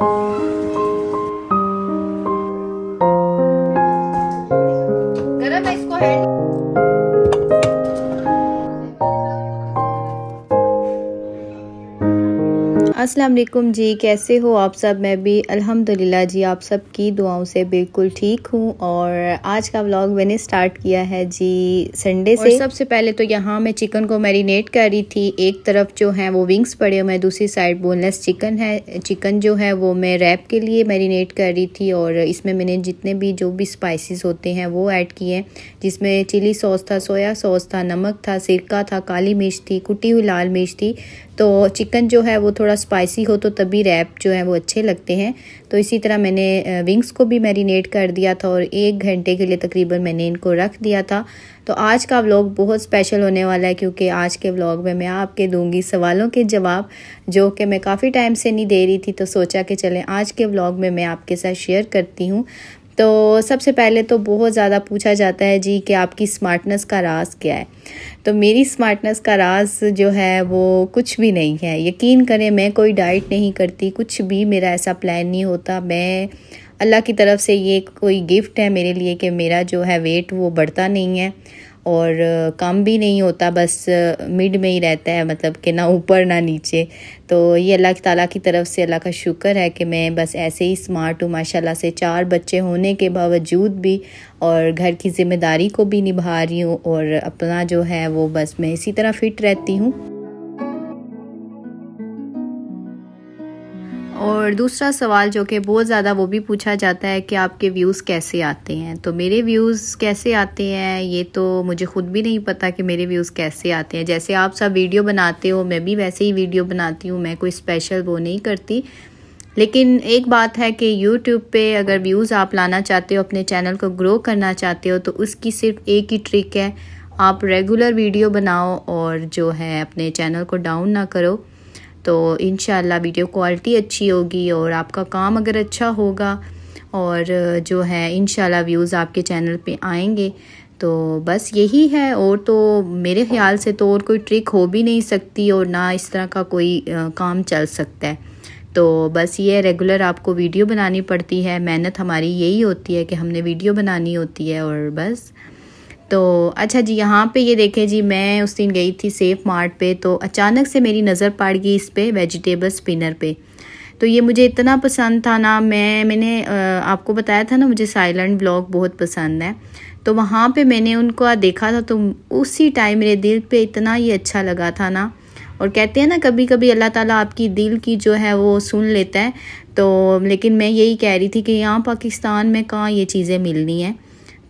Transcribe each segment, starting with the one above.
गरम है इसको हैंड अस्सलाम वालेकुम जी कैसे हो आप सब मैं भी अल्हम्दुलिल्लाह जी आप सब की दुआओं से बिल्कुल ठीक हूँ और आज का व्लॉग मैंने स्टार्ट किया है जी संडे से सबसे पहले तो यहाँ मैं चिकन को मैरिनेट कर रही थी एक तरफ जो है वो विंग्स पड़े हुए हैं दूसरी साइड बोनलेस चिकन है चिकन जो है वो मैं रैप के लिए मैरिनेट कर रही थी और इसमें मैंने जितने भी जो भी स्पाइसिस होते हैं वो ऐड किए हैं जिसमें चिली सॉस था सोया सॉस था नमक था सिरका था काली मिर्च थी कुटी हुई लाल मिर्च थी तो चिकन जो है वो थोड़ा स्पाइसी हो तो तभी रैप जो है वो अच्छे लगते हैं तो इसी तरह मैंने विंग्स को भी मैरिनेट कर दिया था और एक घंटे के लिए तकरीबन मैंने इनको रख दिया था तो आज का व्लॉग बहुत स्पेशल होने वाला है क्योंकि आज के व्लॉग में मैं आपके दूंगी सवालों के जवाब जो कि मैं काफ़ी टाइम से नहीं दे रही थी तो सोचा कि चलें आज के व्लॉग में मैं आपके साथ शेयर करती हूँ तो सबसे पहले तो बहुत ज़्यादा पूछा जाता है जी कि आपकी स्मार्टनेस का राज क्या है तो मेरी स्मार्टनेस का राज जो है वो कुछ भी नहीं है यकीन करें मैं कोई डाइट नहीं करती कुछ भी मेरा ऐसा प्लान नहीं होता मैं अल्लाह की तरफ से ये कोई गिफ्ट है मेरे लिए कि मेरा जो है वेट वो बढ़ता नहीं है और कम भी नहीं होता बस मिड में ही रहता है मतलब कि ना ऊपर ना नीचे तो ये अल्लाह की ताला की तरफ से अल्लाह का शुक्र है कि मैं बस ऐसे ही स्मार्ट हूँ माशाल्लाह से चार बच्चे होने के बावजूद भी और घर की जिम्मेदारी को भी निभा रही हूँ और अपना जो है वो बस मैं इसी तरह फ़िट रहती हूँ और दूसरा सवाल जो कि बहुत ज़्यादा वो भी पूछा जाता है कि आपके व्यूज़ कैसे आते हैं तो मेरे व्यूज़ कैसे आते हैं ये तो मुझे ख़ुद भी नहीं पता कि मेरे व्यूज़ कैसे आते हैं जैसे आप सब वीडियो बनाते हो मैं भी वैसे ही वीडियो बनाती हूँ मैं कोई स्पेशल वो नहीं करती लेकिन एक बात है कि यूट्यूब पर अगर व्यूज़ आप लाना चाहते हो अपने चैनल को ग्रो करना चाहते हो तो उसकी सिर्फ एक ही ट्रिक है आप रेगुलर वीडियो बनाओ और जो है अपने चैनल को डाउन ना करो तो इन वीडियो क्वालिटी अच्छी होगी और आपका काम अगर अच्छा होगा और जो है इन व्यूज़ आपके चैनल पे आएंगे तो बस यही है और तो मेरे ख्याल से तो और कोई ट्रिक हो भी नहीं सकती और ना इस तरह का कोई काम चल सकता है तो बस ये रेगुलर आपको वीडियो बनानी पड़ती है मेहनत हमारी यही होती है कि हमने वीडियो बनानी होती है और बस तो अच्छा जी यहाँ पे ये देखें जी मैं उस दिन गई थी सेफ मार्ट पे तो अचानक से मेरी नज़र पड़ गई इस पर वेजिटेबल स्पिनर पे तो ये मुझे इतना पसंद था ना मैं मैंने आपको बताया था ना मुझे साइलेंट ब्लॉग बहुत पसंद है तो वहाँ पे मैंने उनको देखा था तो उसी टाइम मेरे दिल पे इतना ये अच्छा लगा था ना और कहते हैं ना कभी कभी अल्लाह ताला आपकी दिल की जो है वो सुन लेता है तो लेकिन मैं यही कह रही थी कि यहाँ पाकिस्तान में कहाँ ये चीज़ें मिलनी हैं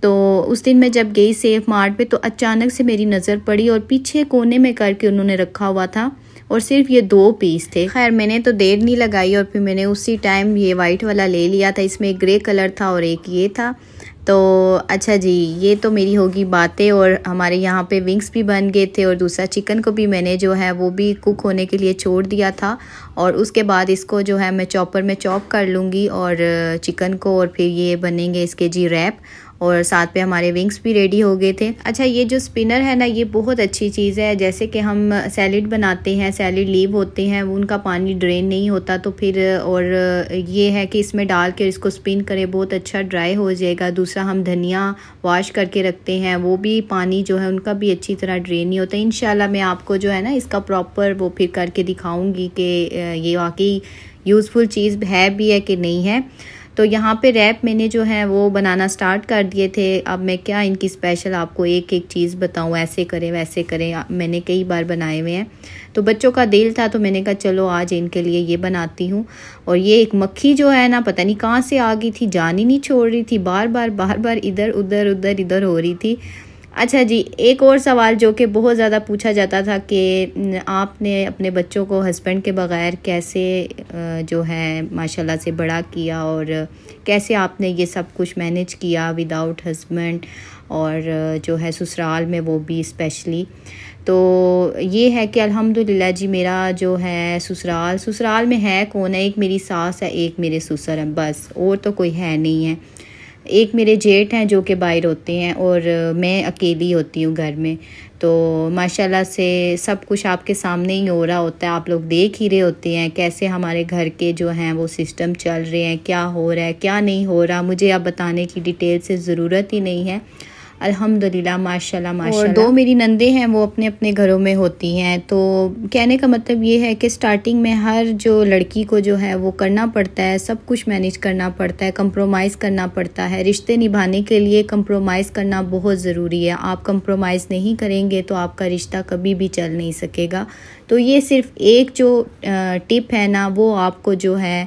तो उस दिन मैं जब गई सेफ मार्ट पे तो अचानक से मेरी नज़र पड़ी और पीछे कोने में करके उन्होंने रखा हुआ था और सिर्फ ये दो पीस थे खैर मैंने तो देर नहीं लगाई और फिर मैंने उसी टाइम ये वाइट वाला ले लिया था इसमें एक ग्रे कलर था और एक ये था तो अच्छा जी ये तो मेरी होगी बातें और हमारे यहाँ पे विंग्स भी बन गए थे और दूसरा चिकन को भी मैंने जो है वो भी कुक होने के लिए छोड़ दिया था और उसके बाद इसको जो है मैं चॉपर में चॉप कर लूँगी और चिकन को और फिर ये बनेंगे इसके जी रैप और साथ पे हमारे विंग्स भी रेडी हो गए थे अच्छा ये जो स्पिनर है ना ये बहुत अच्छी चीज़ है जैसे कि हम सैलड बनाते हैं सैलड लीव होते हैं वो उनका पानी ड्रेन नहीं होता तो फिर और ये है कि इसमें डाल के इसको स्पिन करें बहुत अच्छा ड्राई हो जाएगा दूसरा हम धनिया वॉश करके रखते हैं वो भी पानी जो है उनका भी अच्छी तरह ड्रेन नहीं होता इन मैं आपको जो है ना इसका प्रॉपर वो फिर करके दिखाऊँगी कि ये वाकई यूज़फुल चीज़ है भी है कि नहीं है तो यहाँ पे रैप मैंने जो है वो बनाना स्टार्ट कर दिए थे अब मैं क्या इनकी स्पेशल आपको एक एक चीज़ बताऊँ ऐसे करें वैसे करें मैंने कई बार बनाए हुए हैं तो बच्चों का दिल था तो मैंने कहा चलो आज इनके लिए ये बनाती हूँ और ये एक मक्खी जो है ना पता नहीं कहाँ से आ गई थी जान ही नहीं छोड़ रही थी बार बार बार बार इधर उधर उधर इधर हो रही थी अच्छा जी एक और सवाल जो कि बहुत ज़्यादा पूछा जाता था कि आपने अपने बच्चों को हस्बैंड के बग़ैर कैसे जो है माशाल्लाह से बड़ा किया और कैसे आपने ये सब कुछ मैनेज किया विदाउट हस्बैंड और जो है ससुराल में वो भी स्पेशली तो ये है कि अल्हम्दुलिल्लाह जी मेरा जो है ससुराल ससुराल में है कौन है एक मेरी सास है एक मेरे ससुर हैं बस और तो कोई है नहीं है एक मेरे जेठ हैं जो कि बाहर होते हैं और मैं अकेली होती हूँ घर में तो माशाल्लाह से सब कुछ आपके सामने ही हो रहा होता है आप लोग देख ही रहे होते हैं कैसे हमारे घर के जो हैं वो सिस्टम चल रहे हैं क्या हो रहा है क्या नहीं हो रहा मुझे आप बताने की डिटेल से ज़रूरत ही नहीं है अल्हम्दुलिल्लाह माशाल्लाह माशाल्लाह दो मेरी नंदे हैं वो अपने अपने घरों में होती हैं तो कहने का मतलब ये है कि स्टार्टिंग में हर जो लड़की को जो है वो करना पड़ता है सब कुछ मैनेज करना पड़ता है कंप्रोमाइज़ करना पड़ता है रिश्ते निभाने के लिए कंप्रोमाइज़ करना बहुत ज़रूरी है आप कंप्रोमाइज़ नहीं करेंगे तो आपका रिश्ता कभी भी चल नहीं सकेगा तो ये सिर्फ एक जो टिप है ना वो आपको जो है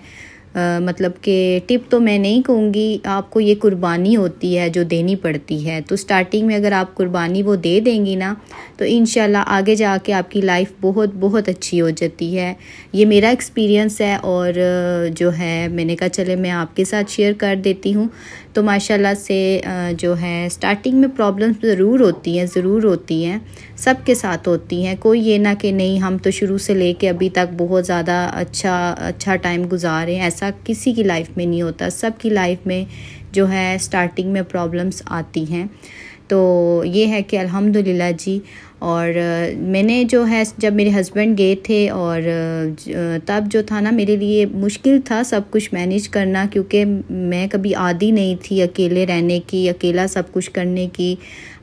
आ, मतलब कि टिप तो मैं नहीं कहूँगी आपको ये कुर्बानी होती है जो देनी पड़ती है तो स्टार्टिंग में अगर आप कुर्बानी वो दे देंगी ना तो इन आगे जाके आपकी लाइफ बहुत बहुत अच्छी हो जाती है ये मेरा एक्सपीरियंस है और जो है मैंने कहा चले मैं आपके साथ शेयर कर देती हूँ तो माशाल्लाह से जो है स्टार्टिंग में प्रॉब्लम्स ज़रूर होती हैं ज़रूर होती हैं सब के साथ होती हैं कोई ये ना कि नहीं हम तो शुरू से कर अभी तक बहुत ज़्यादा अच्छा अच्छा टाइम गुजारे हैं ऐसा किसी की लाइफ में नहीं होता सब की लाइफ में जो है स्टार्टिंग में प्रॉब्लम्स आती हैं तो ये है कि अल्हम्दुलिल्लाह जी और मैंने जो है जब मेरे हस्बैंड गए थे और तब जो था ना मेरे लिए मुश्किल था सब कुछ मैनेज करना क्योंकि मैं कभी आदि नहीं थी अकेले रहने की अकेला सब कुछ करने की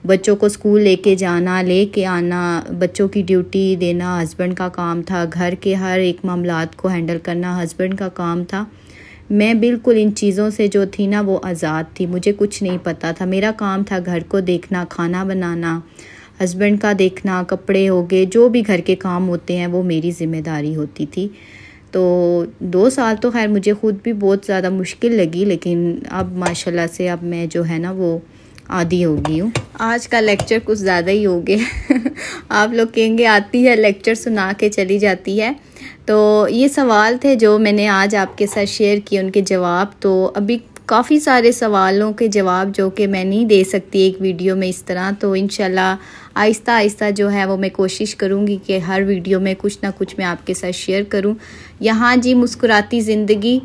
बच्चों को स्कूल लेके जाना लेके आना बच्चों की ड्यूटी देना हस्बैंड का काम था घर के हर एक मामला को हैंडल करना हस्बैंड का काम था मैं बिल्कुल इन चीज़ों से जो थी ना वो आज़ाद थी मुझे कुछ नहीं पता था मेरा काम था घर को देखना खाना बनाना हस्बैंड का देखना कपड़े हो गए जो भी घर के काम होते हैं वो मेरी ज़िम्मेदारी होती थी तो दो साल तो खैर मुझे ख़ुद भी बहुत ज़्यादा मुश्किल लगी लेकिन अब माशाल्लाह से अब मैं जो है ना वो आदि हो गई हूँ आज का लेक्चर कुछ ज़्यादा ही हो गया आप लोग कहेंगे आती है लेक्चर सुना के चली जाती है तो ये सवाल थे जो मैंने आज आपके साथ शेयर किए उनके जवाब तो अभी काफ़ी सारे सवालों के जवाब जो कि मैं नहीं दे सकती एक वीडियो में इस तरह तो इन आहिस्ता आहिस्ता जो है वो मैं कोशिश करूँगी कि हर वीडियो में कुछ ना कुछ मैं आपके साथ शेयर करूँ यहाँ जी मुस्कुराती ज़िंदगी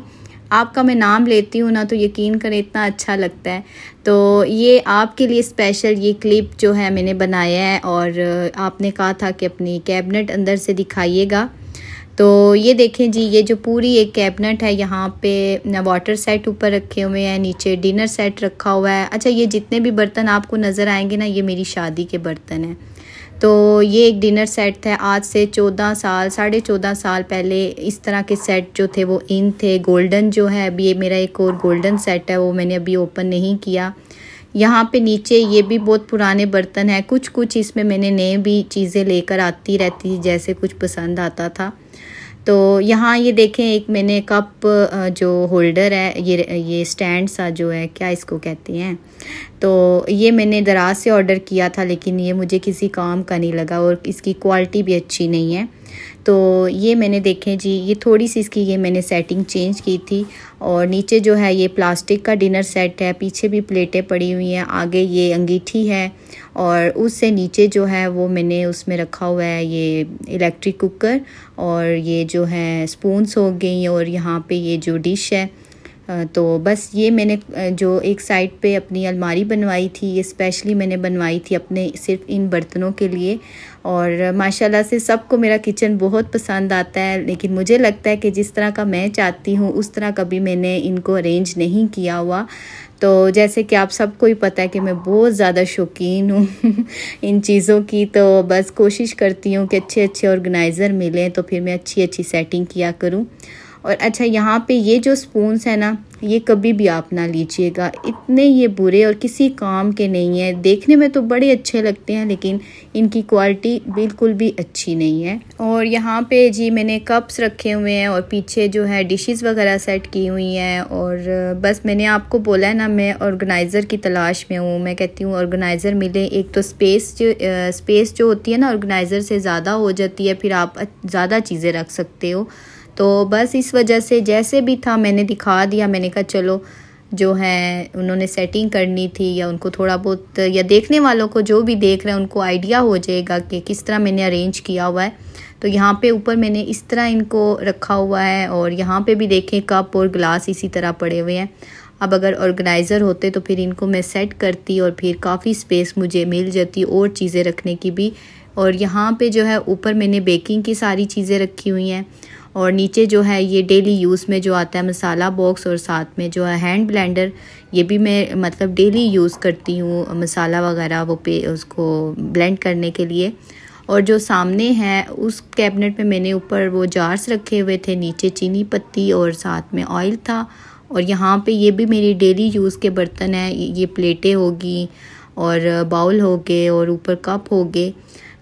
आपका मैं नाम लेती हूँ ना तो यकीन करें इतना अच्छा लगता है तो ये आपके लिए स्पेशल ये क्लिप जो है मैंने बनाया है और आपने कहा था कि अपनी कैबिनेट अंदर से दिखाइएगा तो ये देखें जी ये जो पूरी एक कैबिनेट है यहाँ पे वाटर सेट ऊपर रखे हुए हैं नीचे डिनर सेट रखा हुआ है अच्छा ये जितने भी बर्तन आपको नज़र आएंगे ना ये मेरी शादी के बर्तन हैं तो ये एक डिनर सेट था आज से चौदह साल साढ़े चौदह साल पहले इस तरह के सेट जो थे वो इन थे गोल्डन जो है अभी ये मेरा एक और गोल्डन सेट है वो मैंने अभी ओपन नहीं किया यहाँ पे नीचे ये भी बहुत पुराने बर्तन हैं कुछ कुछ इसमें मैंने नए भी चीज़ें लेकर आती रहती जैसे कुछ पसंद आता था तो यहाँ ये देखें एक मैंने कप जो होल्डर है ये ये स्टैंड सा जो है क्या इसको कहते हैं तो ये मैंने दराज से ऑर्डर किया था लेकिन ये मुझे किसी काम का नहीं लगा और इसकी क्वालिटी भी अच्छी नहीं है तो ये मैंने देखें जी ये थोड़ी सी इसकी ये मैंने सेटिंग चेंज की थी और नीचे जो है ये प्लास्टिक का डिनर सेट है पीछे भी प्लेटें पड़ी हुई हैं आगे ये अंगीठी है और उससे नीचे जो है वो मैंने उसमें रखा हुआ है ये इलेक्ट्रिक कुकर और ये जो है स्पून्स हो गई और यहाँ पे ये जो डिश है तो बस ये मैंने जो एक साइड पे अपनी अलमारी बनवाई थी ये स्पेशली मैंने बनवाई थी अपने सिर्फ इन बर्तनों के लिए और माशाल्लाह से सबको मेरा किचन बहुत पसंद आता है लेकिन मुझे लगता है कि जिस तरह का मैं चाहती हूँ उस तरह कभी मैंने इनको अरेंज नहीं किया हुआ तो जैसे कि आप सबको ही पता है कि मैं बहुत ज़्यादा शौकीन हूँ इन चीज़ों की तो बस कोशिश करती हूँ कि अच्छे अच्छे ऑर्गेनाइज़र मिलें तो फिर मैं अच्छी अच्छी सेटिंग किया करूँ और अच्छा यहाँ पे ये जो स्पून्स है ना ये कभी भी आप ना लीजिएगा इतने ये बुरे और किसी काम के नहीं है देखने में तो बड़े अच्छे लगते हैं लेकिन इनकी क्वालिटी बिल्कुल भी अच्छी नहीं है और यहाँ पे जी मैंने कप्स रखे हुए हैं और पीछे जो है डिशेस वगैरह सेट की हुई हैं और बस मैंने आपको बोला है ना मैं ऑर्गेनाइज़र की तलाश में हूँ मैं कहती हूँ ऑर्गेनाइज़र मिले एक तो स्पेस जो स्पेस जो होती है ना ऑर्गेनाइज़र से ज़्यादा हो जाती है फिर आप ज़्यादा चीज़ें रख सकते हो तो बस इस वजह से जैसे भी था मैंने दिखा दिया मैंने कहा चलो जो है उन्होंने सेटिंग करनी थी या उनको थोड़ा बहुत या देखने वालों को जो भी देख रहे हैं उनको आइडिया हो जाएगा कि किस तरह मैंने अरेंज किया हुआ है तो यहाँ पे ऊपर मैंने इस तरह इनको रखा हुआ है और यहाँ पे भी देखें कप और ग्लास इसी तरह पड़े हुए हैं अब अगर ऑर्गेनाइज़र होते तो फिर इनको मैं सेट करती और फिर काफ़ी स्पेस मुझे मिल जाती और चीज़ें रखने की भी और यहाँ पर जो है ऊपर मैंने बेकिंग की सारी चीज़ें रखी हुई हैं और नीचे जो है ये डेली यूज़ में जो आता है मसाला बॉक्स और साथ में जो है हैंड ब्लेंडर ये भी मैं मतलब डेली यूज़ करती हूँ मसाला वगैरह वो पे उसको ब्लेंड करने के लिए और जो सामने है उस कैबिनेट में मैंने ऊपर वो जार्स रखे हुए थे नीचे चीनी पत्ती और साथ में ऑयल था और यहाँ पे ये भी मेरी डेली यूज़ के बर्तन हैं ये प्लेटें होगी और बाउल हो गए और ऊपर कप हो गए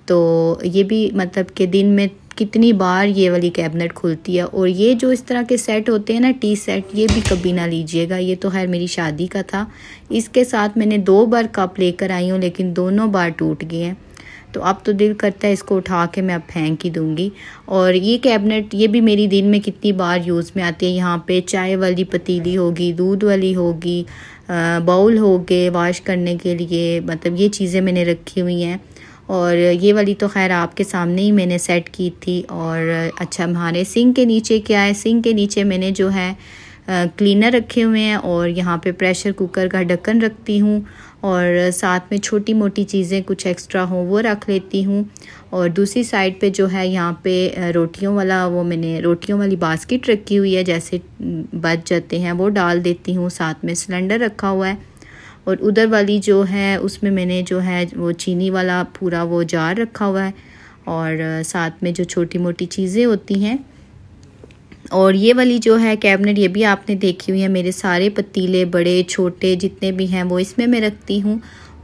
तो ये भी मतलब के दिन में कितनी बार ये वाली कैबिनेट खुलती है और ये जो इस तरह के सेट होते हैं ना टी सेट ये भी कभी ना लीजिएगा ये तो खैर मेरी शादी का था इसके साथ मैंने दो बार कप लेकर आई हूँ लेकिन दोनों बार टूट गए हैं तो अब तो दिल करता है इसको उठा के मैं अब फेंक ही दूँगी और ये कैबिनेट ये भी मेरी दिन में कितनी बार यूज़ में आती है यहाँ पे चाय वाली पतीली होगी दूध वाली होगी बाउल हो गए वाश करने के लिए मतलब ये चीज़ें मैंने रखी हुई हैं और ये वाली तो खैर आपके सामने ही मैंने सेट की थी और अच्छा हमारे सिंक के नीचे क्या है सिंक के नीचे मैंने जो है क्लीनर रखे हुए हैं और यहाँ पे प्रेशर कुकर का ढक्कन रखती हूँ और साथ में छोटी मोटी चीज़ें कुछ एक्स्ट्रा हों वो रख लेती हूँ और दूसरी साइड पे जो है यहाँ पे रोटियों वाला वो मैंने रोटियों वाली बास्केट रखी हुई है जैसे बच जाते हैं वो डाल देती हूँ साथ में सिलेंडर रखा हुआ है और उधर वाली जो है उसमें मैंने जो है वो चीनी वाला पूरा वो जार रखा हुआ है और साथ में जो छोटी मोटी चीज़ें होती हैं और ये वाली जो है कैबिनेट ये भी आपने देखी हुई है मेरे सारे पतीले बड़े छोटे जितने भी हैं वो इसमें मैं रखती हूँ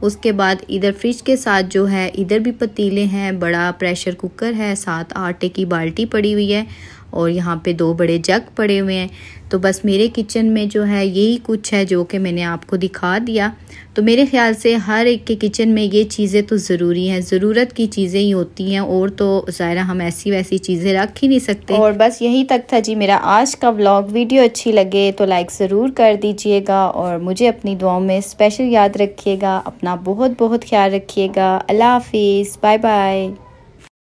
उसके बाद इधर फ्रिज के साथ जो है इधर भी पतीले हैं बड़ा प्रेशर कुकर है साथ आटे की बाल्टी पड़ी हुई है और यहाँ पे दो बड़े जग पड़े हुए हैं तो बस मेरे किचन में जो है यही कुछ है जो कि मैंने आपको दिखा दिया तो मेरे ख्याल से हर एक के किचन में ये चीज़ें तो ज़रूरी हैं ज़रूरत की चीज़ें ही होती हैं और तो ज़ाहरा हम ऐसी वैसी चीज़ें रख ही नहीं सकते और बस यही तक था जी मेरा आज का व्लॉग वीडियो अच्छी लगे तो लाइक ज़रूर कर दीजिएगा और मुझे अपनी दुआओं में स्पेशल याद रखिएगा अपना बहुत बहुत ख्याल रखिएगा अल्लाह हाफिज़ बाय बाय